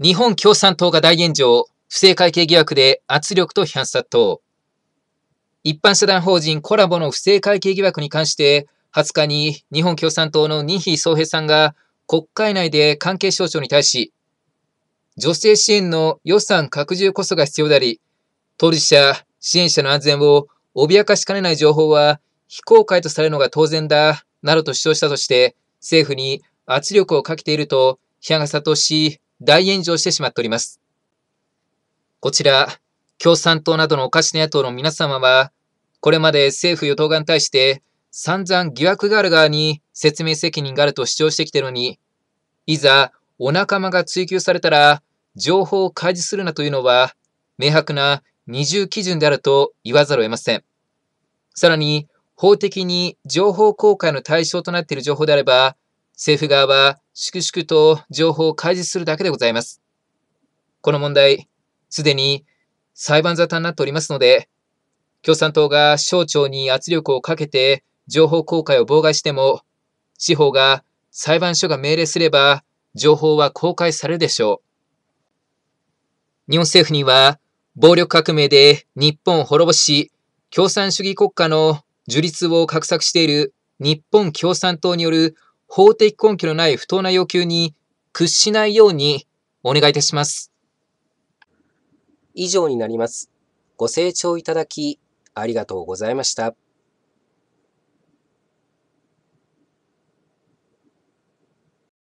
日本共産党が大炎上、不正会計疑惑で圧力と批判殺到。一般社団法人コラボの不正会計疑惑に関して、20日に日本共産党の仁比総平さんが国会内で関係省庁に対し、女性支援の予算拡充こそが必要であり、当事者、支援者の安全を脅かしかねない情報は非公開とされるのが当然だ、などと主張したとして、政府に圧力をかけていると批判が殺到し、大炎上してしまっております。こちら、共産党などのおかしな野党の皆様は、これまで政府与党側に対して散々疑惑がある側に説明責任があると主張してきてるのに、いざお仲間が追及されたら情報を開示するなというのは明白な二重基準であると言わざるを得ません。さらに法的に情報公開の対象となっている情報であれば、政府側は粛々と情報を開示するだけでございます。この問題、すでに裁判沙汰になっておりますので、共産党が省庁に圧力をかけて情報公開を妨害しても、司法が裁判所が命令すれば情報は公開されるでしょう。日本政府には暴力革命で日本を滅ぼし、共産主義国家の樹立を画策している日本共産党による法的根拠のない不当な要求に屈しないようにお願いいたします。以上になります。ご清聴いただきありがとうございました。